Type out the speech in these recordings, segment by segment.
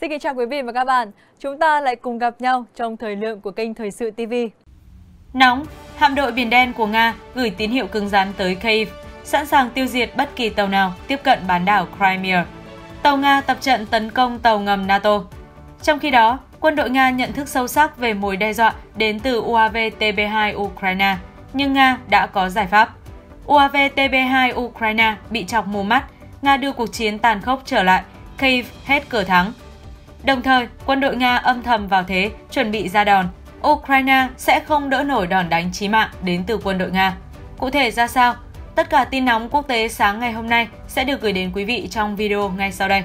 Xin kính chào quý vị và các bạn. Chúng ta lại cùng gặp nhau trong thời lượng của kênh Thời sự TV. Nóng, hạm đội Biển Đen của Nga gửi tín hiệu cứng rắn tới Kyiv, sẵn sàng tiêu diệt bất kỳ tàu nào tiếp cận bán đảo Crimea. Tàu Nga tập trận tấn công tàu ngầm NATO. Trong khi đó, quân đội Nga nhận thức sâu sắc về mối đe dọa đến từ UAV TB2 Ukraine, nhưng Nga đã có giải pháp. UAV TB2 Ukraine bị chọc mù mắt, Nga đưa cuộc chiến tàn khốc trở lại, Kyiv hết cửa thắng, Đồng thời, quân đội Nga âm thầm vào thế, chuẩn bị ra đòn. Ukraine sẽ không đỡ nổi đòn đánh chí mạng đến từ quân đội Nga. Cụ thể ra sao? Tất cả tin nóng quốc tế sáng ngày hôm nay sẽ được gửi đến quý vị trong video ngay sau đây.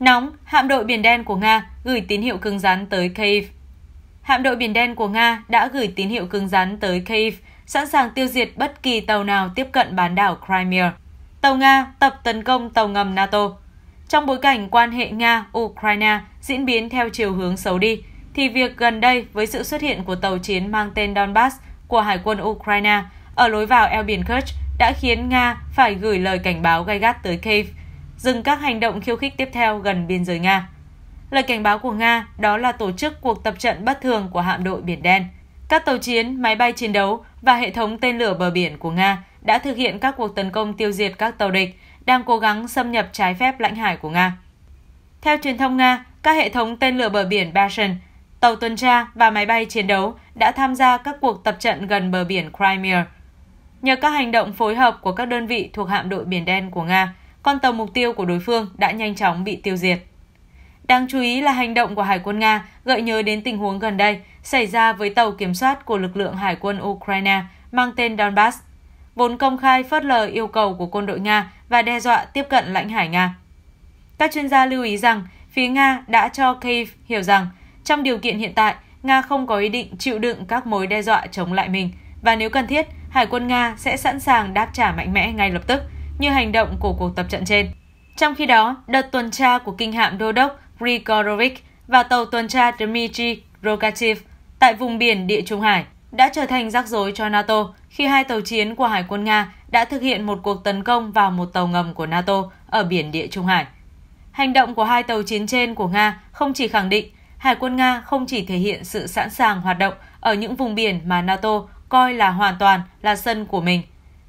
Nóng, hạm đội Biển Đen của Nga gửi tín hiệu cứng rắn tới Kyiv. Hạm đội Biển Đen của Nga đã gửi tín hiệu cứng rắn tới Kyiv, sẵn sàng tiêu diệt bất kỳ tàu nào tiếp cận bán đảo Crimea tàu Nga tập tấn công tàu ngầm NATO. Trong bối cảnh quan hệ Nga-Ukraine diễn biến theo chiều hướng xấu đi, thì việc gần đây với sự xuất hiện của tàu chiến mang tên Donbass của Hải quân Ukraine ở lối vào eo biển Kerch đã khiến Nga phải gửi lời cảnh báo gay gắt tới Kiev, dừng các hành động khiêu khích tiếp theo gần biên giới Nga. Lời cảnh báo của Nga đó là tổ chức cuộc tập trận bất thường của hạm đội Biển Đen. Các tàu chiến, máy bay chiến đấu và hệ thống tên lửa bờ biển của Nga đã thực hiện các cuộc tấn công tiêu diệt các tàu địch đang cố gắng xâm nhập trái phép lãnh hải của Nga. Theo truyền thông Nga, các hệ thống tên lửa bờ biển Bashan, tàu tuần tra và máy bay chiến đấu đã tham gia các cuộc tập trận gần bờ biển Crimea. Nhờ các hành động phối hợp của các đơn vị thuộc hạm đội Biển Đen của Nga, con tàu mục tiêu của đối phương đã nhanh chóng bị tiêu diệt. Đáng chú ý là hành động của Hải quân Nga gợi nhớ đến tình huống gần đây xảy ra với tàu kiểm soát của lực lượng Hải quân Ukraine mang tên Donbass vốn công khai phớt lờ yêu cầu của quân đội Nga và đe dọa tiếp cận lãnh hải Nga. Các chuyên gia lưu ý rằng phía Nga đã cho Kyiv hiểu rằng trong điều kiện hiện tại, Nga không có ý định chịu đựng các mối đe dọa chống lại mình và nếu cần thiết, Hải quân Nga sẽ sẵn sàng đáp trả mạnh mẽ ngay lập tức như hành động của cuộc tập trận trên. Trong khi đó, đợt tuần tra của kinh hạm đô đốc Grigorovich và tàu tuần tra Dmitry Rogachev tại vùng biển Địa Trung Hải đã trở thành rắc rối cho NATO khi hai tàu chiến của Hải quân Nga đã thực hiện một cuộc tấn công vào một tàu ngầm của NATO ở biển Địa Trung Hải. Hành động của hai tàu chiến trên của Nga không chỉ khẳng định Hải quân Nga không chỉ thể hiện sự sẵn sàng hoạt động ở những vùng biển mà NATO coi là hoàn toàn là sân của mình,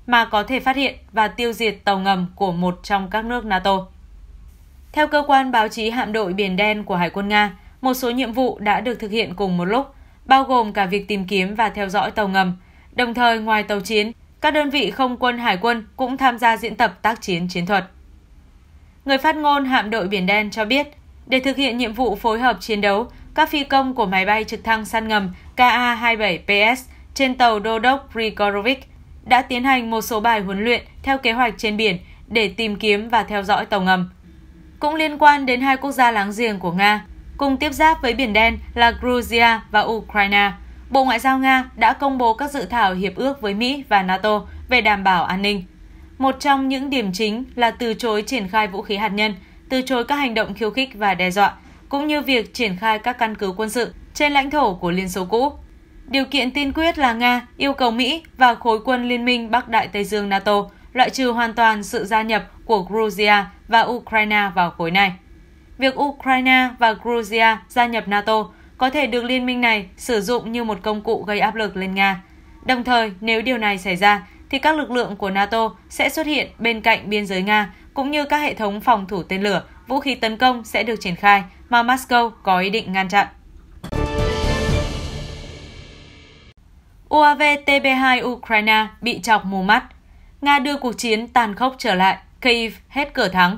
mà có thể phát hiện và tiêu diệt tàu ngầm của một trong các nước NATO. Theo cơ quan báo chí hạm đội Biển Đen của Hải quân Nga, một số nhiệm vụ đã được thực hiện cùng một lúc, bao gồm cả việc tìm kiếm và theo dõi tàu ngầm – Đồng thời ngoài tàu chiến, các đơn vị không quân hải quân cũng tham gia diễn tập tác chiến chiến thuật. Người phát ngôn hạm đội Biển Đen cho biết, để thực hiện nhiệm vụ phối hợp chiến đấu, các phi công của máy bay trực thăng săn ngầm KA-27PS trên tàu đô đốc Prigorovic đã tiến hành một số bài huấn luyện theo kế hoạch trên biển để tìm kiếm và theo dõi tàu ngầm. Cũng liên quan đến hai quốc gia láng giềng của Nga, cùng tiếp giáp với Biển Đen là Georgia và Ukraine – Bộ Ngoại giao Nga đã công bố các dự thảo hiệp ước với Mỹ và NATO về đảm bảo an ninh. Một trong những điểm chính là từ chối triển khai vũ khí hạt nhân, từ chối các hành động khiêu khích và đe dọa, cũng như việc triển khai các căn cứ quân sự trên lãnh thổ của Liên Xô cũ. Điều kiện tiên quyết là Nga yêu cầu Mỹ và khối quân liên minh Bắc Đại Tây Dương NATO loại trừ hoàn toàn sự gia nhập của Georgia và Ukraine vào khối này. Việc Ukraine và Georgia gia nhập NATO có thể được liên minh này sử dụng như một công cụ gây áp lực lên Nga. Đồng thời, nếu điều này xảy ra, thì các lực lượng của NATO sẽ xuất hiện bên cạnh biên giới Nga, cũng như các hệ thống phòng thủ tên lửa, vũ khí tấn công sẽ được triển khai mà Moscow có ý định ngăn chặn. UAV TB2 Ukraine bị chọc mù mắt. Nga đưa cuộc chiến tàn khốc trở lại, Kyiv hết cửa thắng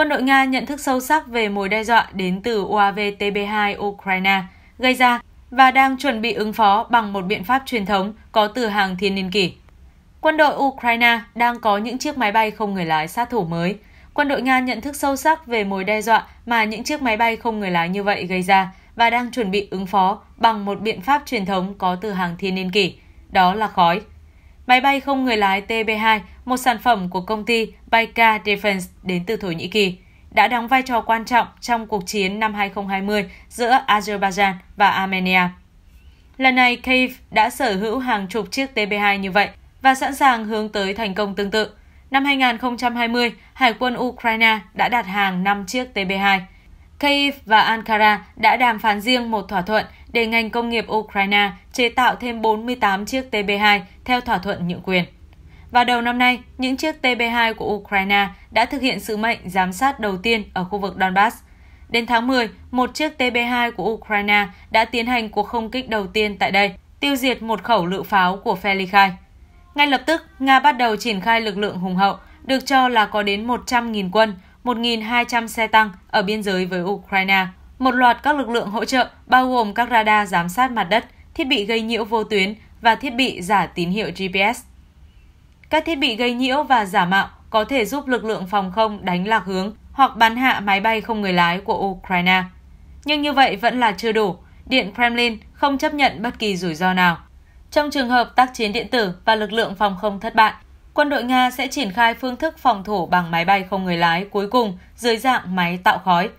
quân đội Nga nhận thức sâu sắc về mối đe dọa đến từ UAV TB2 Ukraine gây ra và đang chuẩn bị ứng phó bằng một biện pháp truyền thống có từ hàng thiên niên kỷ. Quân đội Ukraine đang có những chiếc máy bay không người lái sát thủ mới. Quân đội Nga nhận thức sâu sắc về mối đe dọa mà những chiếc máy bay không người lái như vậy gây ra và đang chuẩn bị ứng phó bằng một biện pháp truyền thống có từ hàng thiên niên kỷ, đó là khói. Máy bay không người lái TB2 một sản phẩm của công ty Baika Defense đến từ Thổ Nhĩ Kỳ, đã đóng vai trò quan trọng trong cuộc chiến năm 2020 giữa Azerbaijan và Armenia. Lần này, Kyiv đã sở hữu hàng chục chiếc TB2 như vậy và sẵn sàng hướng tới thành công tương tự. Năm 2020, Hải quân Ukraine đã đặt hàng 5 chiếc TB2. Kyiv và Ankara đã đàm phán riêng một thỏa thuận để ngành công nghiệp Ukraine chế tạo thêm 48 chiếc TB2 theo thỏa thuận nhượng quyền. Vào đầu năm nay, những chiếc TB2 của Ukraine đã thực hiện sứ mệnh giám sát đầu tiên ở khu vực Donbass. Đến tháng 10, một chiếc TB2 của Ukraine đã tiến hành cuộc không kích đầu tiên tại đây, tiêu diệt một khẩu lựu pháo của Felikhai. Ngay lập tức, Nga bắt đầu triển khai lực lượng hùng hậu, được cho là có đến 100.000 quân, 1.200 xe tăng ở biên giới với Ukraine. Một loạt các lực lượng hỗ trợ bao gồm các radar giám sát mặt đất, thiết bị gây nhiễu vô tuyến và thiết bị giả tín hiệu GPS. Các thiết bị gây nhiễu và giả mạo có thể giúp lực lượng phòng không đánh lạc hướng hoặc bắn hạ máy bay không người lái của Ukraine. Nhưng như vậy vẫn là chưa đủ. Điện Kremlin không chấp nhận bất kỳ rủi ro nào. Trong trường hợp tác chiến điện tử và lực lượng phòng không thất bại, quân đội Nga sẽ triển khai phương thức phòng thủ bằng máy bay không người lái cuối cùng dưới dạng máy tạo khói.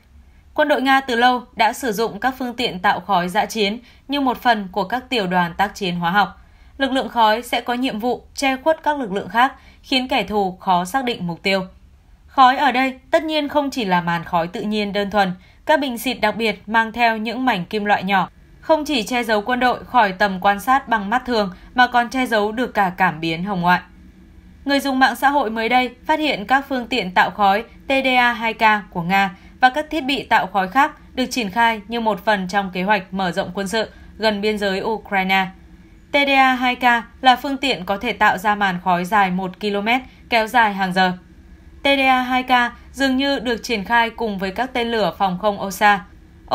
Quân đội Nga từ lâu đã sử dụng các phương tiện tạo khói dã chiến như một phần của các tiểu đoàn tác chiến hóa học lực lượng khói sẽ có nhiệm vụ che khuất các lực lượng khác, khiến kẻ thù khó xác định mục tiêu. Khói ở đây tất nhiên không chỉ là màn khói tự nhiên đơn thuần, các bình xịt đặc biệt mang theo những mảnh kim loại nhỏ, không chỉ che giấu quân đội khỏi tầm quan sát bằng mắt thường mà còn che giấu được cả cảm biến hồng ngoại. Người dùng mạng xã hội mới đây phát hiện các phương tiện tạo khói TDA-2K của Nga và các thiết bị tạo khói khác được triển khai như một phần trong kế hoạch mở rộng quân sự gần biên giới Ukraine – TDA-2K là phương tiện có thể tạo ra màn khói dài 1 km kéo dài hàng giờ. TDA-2K dường như được triển khai cùng với các tên lửa phòng không OSA.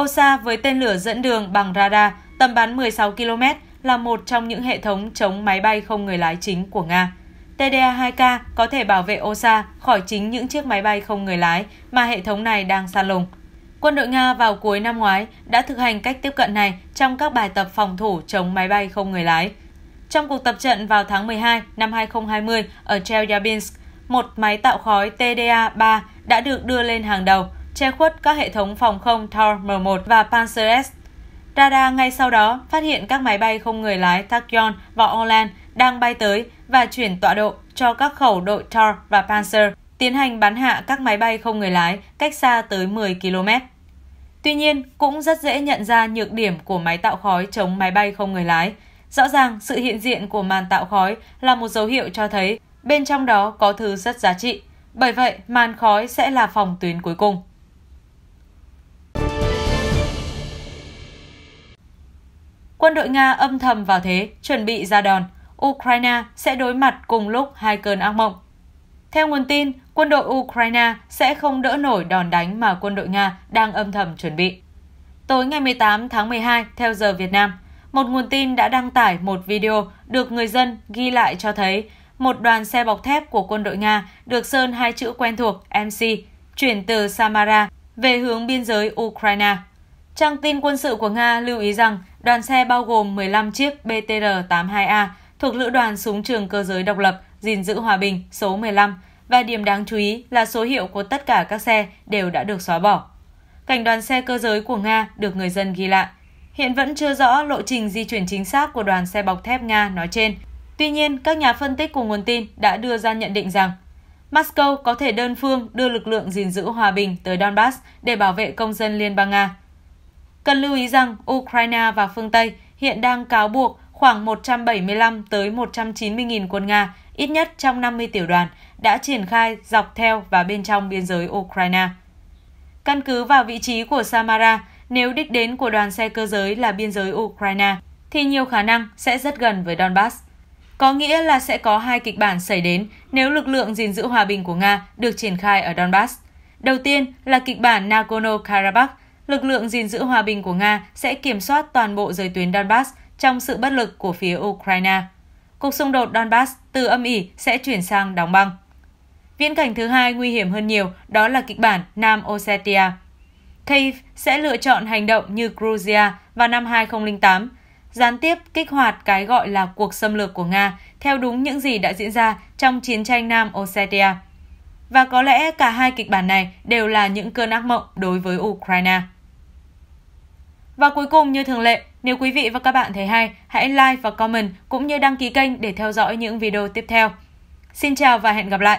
OSA với tên lửa dẫn đường bằng radar tầm bắn 16 km là một trong những hệ thống chống máy bay không người lái chính của Nga. TDA-2K có thể bảo vệ OSA khỏi chính những chiếc máy bay không người lái mà hệ thống này đang săn lùng. Quân đội Nga vào cuối năm ngoái đã thực hành cách tiếp cận này trong các bài tập phòng thủ chống máy bay không người lái. Trong cuộc tập trận vào tháng 12 năm 2020 ở Chelyabinsk, một máy tạo khói TDA-3 đã được đưa lên hàng đầu, che khuất các hệ thống phòng không tor M1 và Panzer S. Radar ngay sau đó phát hiện các máy bay không người lái Takyon và Orlan đang bay tới và chuyển tọa độ cho các khẩu đội Tor và Panzer tiến hành bắn hạ các máy bay không người lái cách xa tới 10 km. Tuy nhiên, cũng rất dễ nhận ra nhược điểm của máy tạo khói chống máy bay không người lái. Rõ ràng, sự hiện diện của màn tạo khói là một dấu hiệu cho thấy bên trong đó có thứ rất giá trị. Bởi vậy, màn khói sẽ là phòng tuyến cuối cùng. Quân đội Nga âm thầm vào thế, chuẩn bị ra đòn. Ukraine sẽ đối mặt cùng lúc hai cơn ác mộng. Theo nguồn tin, quân đội Ukraine sẽ không đỡ nổi đòn đánh mà quân đội Nga đang âm thầm chuẩn bị. Tối ngày 18 tháng 12 theo giờ Việt Nam, một nguồn tin đã đăng tải một video được người dân ghi lại cho thấy một đoàn xe bọc thép của quân đội Nga được sơn hai chữ quen thuộc MC chuyển từ Samara về hướng biên giới Ukraine. Trang tin quân sự của Nga lưu ý rằng đoàn xe bao gồm 15 chiếc BTR-82A thuộc Lữ đoàn Súng trường Cơ giới Độc lập gìn giữ hòa bình số 15 và điểm đáng chú ý là số hiệu của tất cả các xe đều đã được xóa bỏ. Cảnh đoàn xe cơ giới của Nga được người dân ghi lại. Hiện vẫn chưa rõ lộ trình di chuyển chính xác của đoàn xe bọc thép Nga nói trên. Tuy nhiên, các nhà phân tích của nguồn tin đã đưa ra nhận định rằng Moscow có thể đơn phương đưa lực lượng gìn giữ hòa bình tới Donbass để bảo vệ công dân Liên bang Nga. Cần lưu ý rằng Ukraine và phương Tây hiện đang cáo buộc khoảng 175 tới 190.000 quân Nga ít nhất trong 50 tiểu đoàn đã triển khai dọc theo và bên trong biên giới Ukraine. Căn cứ vào vị trí của Samara, nếu đích đến của đoàn xe cơ giới là biên giới Ukraine, thì nhiều khả năng sẽ rất gần với Donbass. Có nghĩa là sẽ có hai kịch bản xảy đến nếu lực lượng gìn giữ hòa bình của Nga được triển khai ở Donbass. Đầu tiên là kịch bản Nagorno-Karabakh, lực lượng gìn giữ hòa bình của Nga sẽ kiểm soát toàn bộ giới tuyến Donbass trong sự bất lực của phía Ukraine cuộc xung đột Donbass từ âm ỉ sẽ chuyển sang đóng băng. Viễn cảnh thứ hai nguy hiểm hơn nhiều, đó là kịch bản Nam Ossetia. Kyiv sẽ lựa chọn hành động như Georgia vào năm 2008, gián tiếp kích hoạt cái gọi là cuộc xâm lược của Nga theo đúng những gì đã diễn ra trong chiến tranh Nam Ossetia. Và có lẽ cả hai kịch bản này đều là những cơn ác mộng đối với Ukraine. Và cuối cùng như thường lệ, nếu quý vị và các bạn thấy hay, hãy like và comment cũng như đăng ký kênh để theo dõi những video tiếp theo. Xin chào và hẹn gặp lại!